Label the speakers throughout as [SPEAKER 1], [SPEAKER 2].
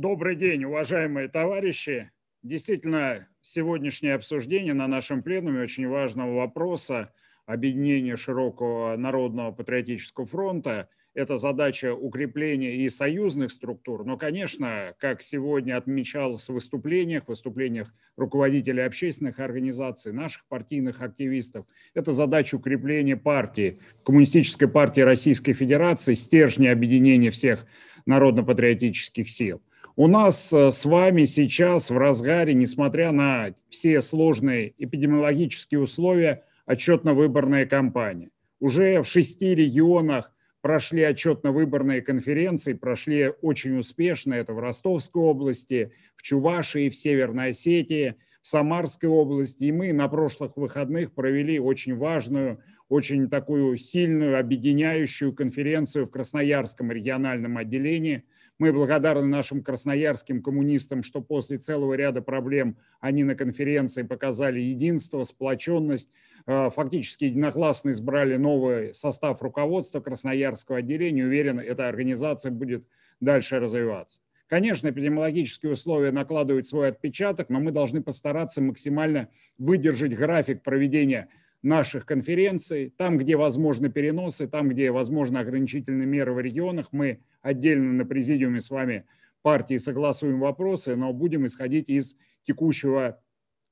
[SPEAKER 1] Добрый день, уважаемые товарищи. Действительно, сегодняшнее обсуждение на нашем пленуме очень важного вопроса объединения широкого народного патриотического фронта – это задача укрепления и союзных структур. Но, конечно, как сегодня отмечалось в выступлениях, выступлениях руководителей общественных организаций, наших партийных активистов, это задача укрепления партии, Коммунистической партии Российской Федерации, стержня объединения всех народно-патриотических сил – у нас э, с вами сейчас в разгаре, несмотря на все сложные эпидемиологические условия, отчетно-выборная кампания. Уже в шести регионах прошли отчетно-выборные конференции, прошли очень успешно. Это в Ростовской области, в Чувашии, в Северной Осетии, в Самарской области. И мы на прошлых выходных провели очень важную, очень такую сильную, объединяющую конференцию в Красноярском региональном отделении – мы благодарны нашим красноярским коммунистам, что после целого ряда проблем они на конференции показали единство, сплоченность, э, фактически единогласно избрали новый состав руководства Красноярского отделения. Уверен, эта организация будет дальше развиваться. Конечно, эпидемиологические условия накладывают свой отпечаток, но мы должны постараться максимально выдержать график проведения наших конференций. Там, где возможны переносы, там, где возможны ограничительные меры в регионах, мы отдельно на президиуме с вами партии согласуем вопросы, но будем исходить из текущего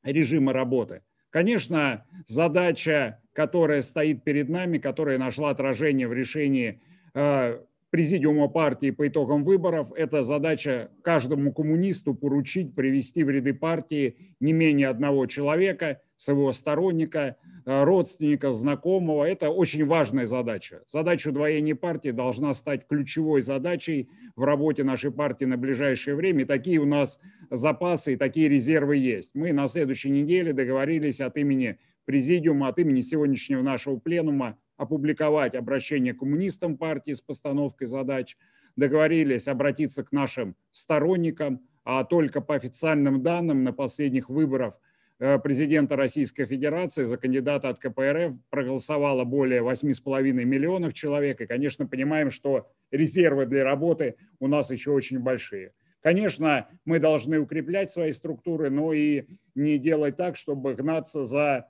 [SPEAKER 1] режима работы. Конечно, задача, которая стоит перед нами, которая нашла отражение в решении э, президиума партии по итогам выборов. Это задача каждому коммунисту поручить привести в ряды партии не менее одного человека, своего сторонника, э, родственника, знакомого. Это очень важная задача. Задача удвоения партии должна стать ключевой задачей в работе нашей партии на ближайшее время. И такие у нас запасы и такие резервы есть. Мы на следующей неделе договорились от имени президиума, от имени сегодняшнего нашего пленума опубликовать обращение коммунистам партии с постановкой задач, договорились обратиться к нашим сторонникам, а только по официальным данным на последних выборах э, президента Российской Федерации за кандидата от КПРФ проголосовало более 8,5 миллионов человек. И, конечно, понимаем, что резервы для работы у нас еще очень большие. Конечно, мы должны укреплять свои структуры, но и не делать так, чтобы гнаться за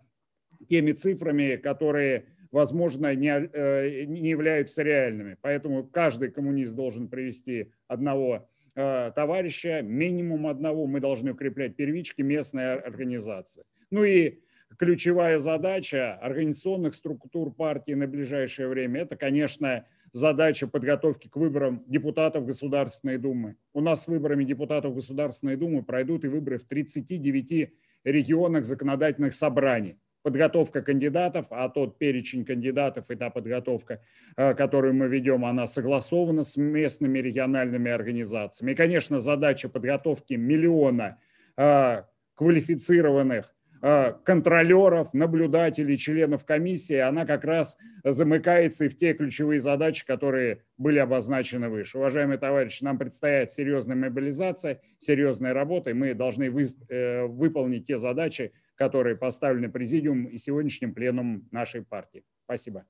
[SPEAKER 1] теми цифрами, которые возможно, не, э, не являются реальными. Поэтому каждый коммунист должен привести одного э, товарища, минимум одного. Мы должны укреплять первички местной организации. Ну и ключевая задача организационных структур партии на ближайшее время – это, конечно, задача подготовки к выборам депутатов Государственной Думы. У нас выборами депутатов Государственной Думы пройдут и выборы в 39 регионах законодательных собраний подготовка кандидатов, а тот перечень кандидатов и та подготовка, э, которую мы ведем, она согласована с местными региональными организациями. И, конечно, задача подготовки миллиона э, квалифицированных Э, контролеров, наблюдателей, членов комиссии, она как раз замыкается и в те ключевые задачи, которые были обозначены выше. Уважаемые товарищи, нам предстоит серьезная мобилизация, серьезная работа, и мы должны вы, э, выполнить те задачи, которые поставлены президиумом и сегодняшним пленумом нашей партии. Спасибо.